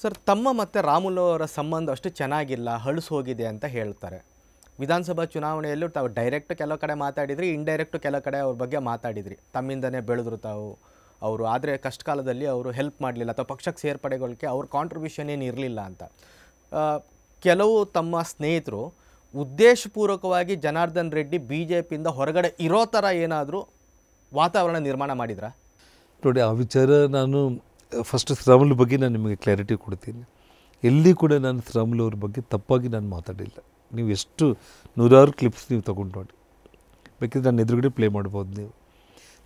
sir ತಮ್ಮ ಮತ್ತು ರಾಮುಲು ಅವರ ಸಂಬಂಧ ಅಷ್ಟು ಚೆನ್ನಾಗಿಲ್ಲ ಹಳಸು ಹೋಗಿದೆ ಅಂತ ಹೇಳ್ತಾರೆ ವಿಧಾನಸಭಾ ಚುನಾವಣೆಯಲ್ಲೂ ತಾವು ಡೈರೆಕ್ಟ್ ಕೆಲವು ಕಡೆ ಮಾತಾಡಿದ್ರಿ ಇಂಡೈರೆಕ್ಟ್ ಕೆಲವು ಕಡೆ ಅವ್ರ ಬಗ್ಗೆ ಮಾತಾಡಿದ್ರಿ ತಮ್ಮಿಂದನೇ ಬೆಳೆದ್ರು ತಾವು ಅವರು ಆದರೆ ಕಷ್ಟ ಕಾಲದಲ್ಲಿ ಅವರು ಹೆಲ್ಪ್ ಮಾಡಲಿಲ್ಲ ಅಥವಾ ಪಕ್ಷಕ್ಕೆ ಸೇರ್ಪಡೆಗೊಳಕ್ಕೆ ಅವ್ರ ಕಾಂಟ್ರಿಬ್ಯೂಷನ್ ಏನು ಇರಲಿಲ್ಲ ಅಂತ ಕೆಲವು ತಮ್ಮ ಸ್ನೇಹಿತರು ಉದ್ದೇಶಪೂರ್ವಕವಾಗಿ ಜನಾರ್ದನ್ ರೆಡ್ಡಿ ಬಿ ಜೆ ಪಿಯಿಂದ ಹೊರಗಡೆ ಇರೋ ಥರ ಏನಾದರೂ ವಾತಾವರಣ ನಿರ್ಮಾಣ ಮಾಡಿದ್ರ ನೋಡಿ ಆ ವಿಚಾರ ನಾನು ಫಸ್ಟ್ ಶ್ರಮಲ್ ಬಗ್ಗೆ ನಾನು ನಿಮಗೆ ಕ್ಲಾರಿಟಿ ಕೊಡ್ತೀನಿ ಎಲ್ಲಿ ಕೂಡ ನಾನು ಶ್ರಮಲ್ ಅವ್ರ ಬಗ್ಗೆ ತಪ್ಪಾಗಿ ನಾನು ಮಾತಾಡಿಲ್ಲ ನೀವು ಎಷ್ಟು ನೂರಾರು ಕ್ಲಿಪ್ಸ್ ನೀವು ತೊಗೊಂಡು ನೋಡಿ ಬೇಕಿದ್ರೆ ನಾನು ಎದುರುಗಡೆ ಪ್ಲೇ ಮಾಡ್ಬೋದು ನೀವು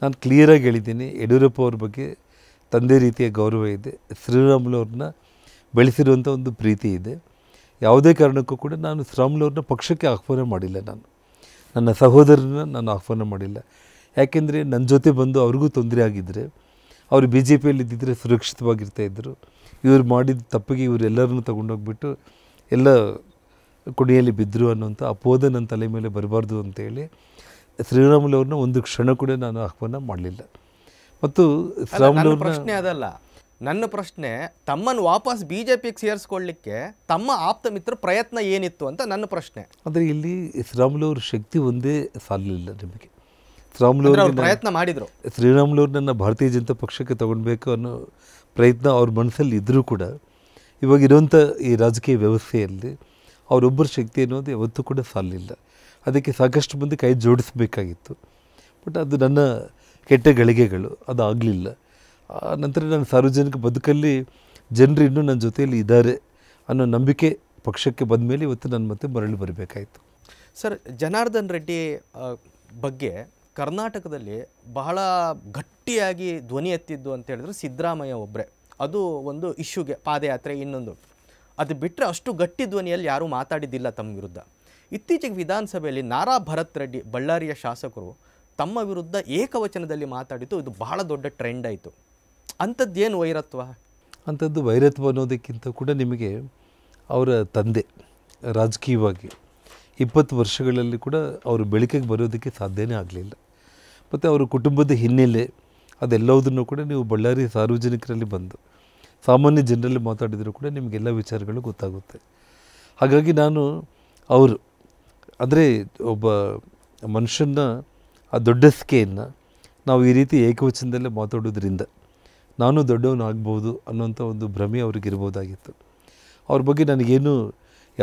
ನಾನು ಕ್ಲಿಯರಾಗಿ ಹೇಳಿದ್ದೀನಿ ಯಡಿಯೂರಪ್ಪ ಅವ್ರ ಬಗ್ಗೆ ತಂದೆ ರೀತಿಯ ಗೌರವ ಇದೆ ಅವ್ರನ್ನ ಬೆಳೆಸಿರುವಂಥ ಒಂದು ಪ್ರೀತಿ ಇದೆ ಯಾವುದೇ ಕಾರಣಕ್ಕೂ ಕೂಡ ನಾನು ಶ್ರಮ್ಲವ್ರನ್ನ ಪಕ್ಷಕ್ಕೆ ಆಹ್ವಾನ ಮಾಡಿಲ್ಲ ನಾನು ನನ್ನ ಸಹೋದರನ ನಾನು ಆಹ್ವಾನ ಮಾಡಿಲ್ಲ ಯಾಕೆಂದರೆ ನನ್ನ ಜೊತೆ ಬಂದು ಅವ್ರಿಗೂ ತೊಂದರೆ ಆಗಿದ್ದರೆ ಅವರು ಬಿ ಜೆ ಪಿಯಲ್ಲಿ ಇದ್ದಿದ್ದರೆ ಸುರಕ್ಷಿತವಾಗಿರ್ತಾ ಇದ್ದರು ಇವರು ಮಾಡಿದ ತಪ್ಪಿಗೆ ಇವರೆಲ್ಲರನ್ನೂ ತಗೊಂಡೋಗ್ಬಿಟ್ಟು ಎಲ್ಲ ಕುಣಿಯಲ್ಲಿ ಬಿದ್ದರು ಅನ್ನೋಂಥ ಅಪೋದ ನನ್ನ ತಲೆ ಮೇಲೆ ಬರಬಾರ್ದು ಅಂತೇಳಿ ಅವ್ರನ್ನ ಒಂದು ಕ್ಷಣ ಕೂಡ ನಾನು ಆಹ್ವಾನ ಮಾಡಲಿಲ್ಲ ಮತ್ತು ಶ್ರೀರಾಮುಲು ಪ್ರಶ್ನೆ ಅದಲ್ಲ ನನ್ನ ಪ್ರಶ್ನೆ ತಮ್ಮನ್ನು ವಾಪಸ್ ಬಿ ಜೆ ಪಿಗೆ ಸೇರಿಸ್ಕೊಳ್ಳಿಕ್ಕೆ ತಮ್ಮ ಆಪ್ತ ಮಿತ್ರ ಪ್ರಯತ್ನ ಏನಿತ್ತು ಅಂತ ನನ್ನ ಪ್ರಶ್ನೆ ಆದರೆ ಇಲ್ಲಿ ಶ್ರೀರಾಮುಲು ಅವ್ರ ಶಕ್ತಿ ಒಂದೇ ಸಾಲಲಿಲ್ಲ ನಿಮಗೆ ಅವರು ಪ್ರಯತ್ನ ಮಾಡಿದರು ನನ್ನ ಭಾರತೀಯ ಜನತಾ ಪಕ್ಷಕ್ಕೆ ತಗೊಳ್ಬೇಕು ಅನ್ನೋ ಪ್ರಯತ್ನ ಅವ್ರ ಮನಸ್ಸಲ್ಲಿ ಇದ್ದರೂ ಕೂಡ ಇವಾಗ ಇರುವಂಥ ಈ ರಾಜಕೀಯ ವ್ಯವಸ್ಥೆಯಲ್ಲಿ ಅವರೊಬ್ಬರ ಶಕ್ತಿ ಅನ್ನೋದು ಯಾವತ್ತೂ ಕೂಡ ಸಾಲಿಲ್ಲ ಅದಕ್ಕೆ ಸಾಕಷ್ಟು ಮಂದಿ ಕೈ ಜೋಡಿಸಬೇಕಾಗಿತ್ತು ಬಟ್ ಅದು ನನ್ನ ಕೆಟ್ಟ ಗಳಿಗೆಗಳು ಅದು ಆಗಲಿಲ್ಲ ಆ ನಂತರ ನಾನು ಸಾರ್ವಜನಿಕ ಬದುಕಲ್ಲಿ ಜನರು ಇನ್ನೂ ನನ್ನ ಜೊತೆಯಲ್ಲಿ ಇದ್ದಾರೆ ಅನ್ನೋ ನಂಬಿಕೆ ಪಕ್ಷಕ್ಕೆ ಬಂದ ಮೇಲೆ ಇವತ್ತು ನನ್ನ ಮತ್ತೆ ಮರಳಿ ಬರಬೇಕಾಯಿತು ಸರ್ ಜನಾರ್ದನ್ ರೆಡ್ಡಿ ಬಗ್ಗೆ ಕರ್ನಾಟಕದಲ್ಲಿ ಬಹಳ ಗಟ್ಟಿಯಾಗಿ ಧ್ವನಿ ಎತ್ತಿದ್ದು ಅಂತ ಹೇಳಿದ್ರೆ ಸಿದ್ದರಾಮಯ್ಯ ಒಬ್ಬರೇ ಅದು ಒಂದು ಇಶ್ಯೂಗೆ ಪಾದಯಾತ್ರೆ ಇನ್ನೊಂದು ಅದು ಬಿಟ್ಟರೆ ಅಷ್ಟು ಗಟ್ಟಿ ಧ್ವನಿಯಲ್ಲಿ ಯಾರೂ ಮಾತಾಡಿದ್ದಿಲ್ಲ ತಮ್ಮ ವಿರುದ್ಧ ಇತ್ತೀಚೆಗೆ ವಿಧಾನಸಭೆಯಲ್ಲಿ ನಾರಾ ಭರತ್ ರೆಡ್ಡಿ ಬಳ್ಳಾರಿಯ ಶಾಸಕರು ತಮ್ಮ ವಿರುದ್ಧ ಏಕವಚನದಲ್ಲಿ ಮಾತಾಡಿದ್ದು ಇದು ಬಹಳ ದೊಡ್ಡ ಟ್ರೆಂಡ್ ಆಯಿತು ಅಂಥದ್ದೇನು ವೈರತ್ವ ಅಂಥದ್ದು ವೈರತ್ವ ಅನ್ನೋದಕ್ಕಿಂತ ಕೂಡ ನಿಮಗೆ ಅವರ ತಂದೆ ರಾಜಕೀಯವಾಗಿ ಇಪ್ಪತ್ತು ವರ್ಷಗಳಲ್ಲಿ ಕೂಡ ಅವರು ಬೆಳಕಿಗೆ ಬರೋದಕ್ಕೆ ಸಾಧ್ಯವೇ ಆಗಲಿಲ್ಲ ಮತ್ತು ಅವರ ಕುಟುಂಬದ ಹಿನ್ನೆಲೆ ಅದೆಲ್ಲವುದನ್ನು ಕೂಡ ನೀವು ಬಳ್ಳಾರಿ ಸಾರ್ವಜನಿಕರಲ್ಲಿ ಬಂದು ಸಾಮಾನ್ಯ ಜನರಲ್ಲಿ ಮಾತಾಡಿದರೂ ಕೂಡ ನಿಮಗೆಲ್ಲ ವಿಚಾರಗಳು ಗೊತ್ತಾಗುತ್ತೆ ಹಾಗಾಗಿ ನಾನು ಅವರು ಅಂದರೆ ಒಬ್ಬ ಮನುಷ್ಯನ ಆ ದೊಡ್ಡ ಸ್ಕೆಯನ್ನು ನಾವು ಈ ರೀತಿ ಏಕವಚನದಲ್ಲೇ ಮಾತಾಡೋದ್ರಿಂದ ನಾನು ದೊಡ್ಡವನಾಗ್ಬೋದು ಅನ್ನೋಂಥ ಒಂದು ಭ್ರಮೆ ಅವ್ರಿಗಿರ್ಬೋದಾಗಿತ್ತು ಅವ್ರ ಬಗ್ಗೆ ನನಗೇನು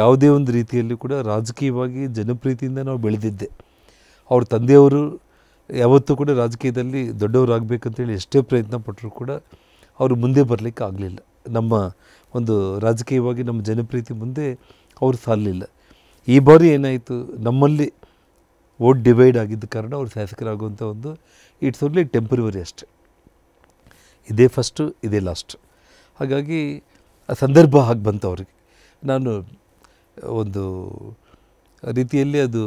ಯಾವುದೇ ಒಂದು ರೀತಿಯಲ್ಲಿ ಕೂಡ ರಾಜಕೀಯವಾಗಿ ಜನಪ್ರೀತಿಯಿಂದ ನಾವು ಬೆಳೆದಿದ್ದೆ ಅವ್ರ ತಂದೆಯವರು ಯಾವತ್ತೂ ಕೂಡ ರಾಜಕೀಯದಲ್ಲಿ ದೊಡ್ಡವರಾಗಬೇಕಂತೇಳಿ ಎಷ್ಟೇ ಪ್ರಯತ್ನ ಪಟ್ಟರೂ ಕೂಡ ಅವರು ಮುಂದೆ ಬರಲಿಕ್ಕೆ ಆಗಲಿಲ್ಲ ನಮ್ಮ ಒಂದು ರಾಜಕೀಯವಾಗಿ ನಮ್ಮ ಜನಪ್ರೀತಿ ಮುಂದೆ ಅವರು ಸಾಲಲಿಲ್ಲ ಈ ಬಾರಿ ಏನಾಯಿತು ನಮ್ಮಲ್ಲಿ ಓಟ್ ಡಿವೈಡ್ ಆಗಿದ್ದ ಕಾರಣ ಅವರು ಶಾಸಕರಾಗುವಂಥ ಒಂದು ಇಟ್ಸ್ ಓನ್ಲಿ ಟೆಂಪ್ರವರಿ ಅಷ್ಟೆ ಇದೇ ಫಸ್ಟು ಇದೇ ಲಾಸ್ಟ್ ಹಾಗಾಗಿ ಆ ಸಂದರ್ಭ ಹಾಗೆ ಬಂತು ಅವ್ರಿಗೆ ನಾನು ಒಂದು ರೀತಿಯಲ್ಲಿ ಅದು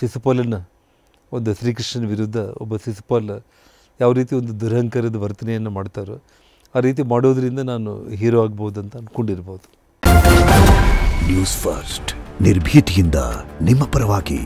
ಸಿಸಪೋಲನ್ನು ಒಂದು ಶ್ರೀಕೃಷ್ಣನ ವಿರುದ್ಧ ಒಬ್ಬ ಸಿಸುಪಾಲ್ ಯಾವ ರೀತಿ ಒಂದು ದುರಹಂಕಾರದ ವರ್ತನೆಯನ್ನು ಮಾಡ್ತಾರೋ ಆ ರೀತಿ ಮಾಡೋದರಿಂದ ನಾನು ಹೀರೋ ಆಗ್ಬೋದು ಅಂತ ಅಂದ್ಕೊಂಡಿರ್ಬೋದು ನ್ಯೂಸ್ ಫಸ್ಟ್ ನಿರ್ಭೀತಿಯಿಂದ ನಿಮ್ಮ ಪರವಾಗಿ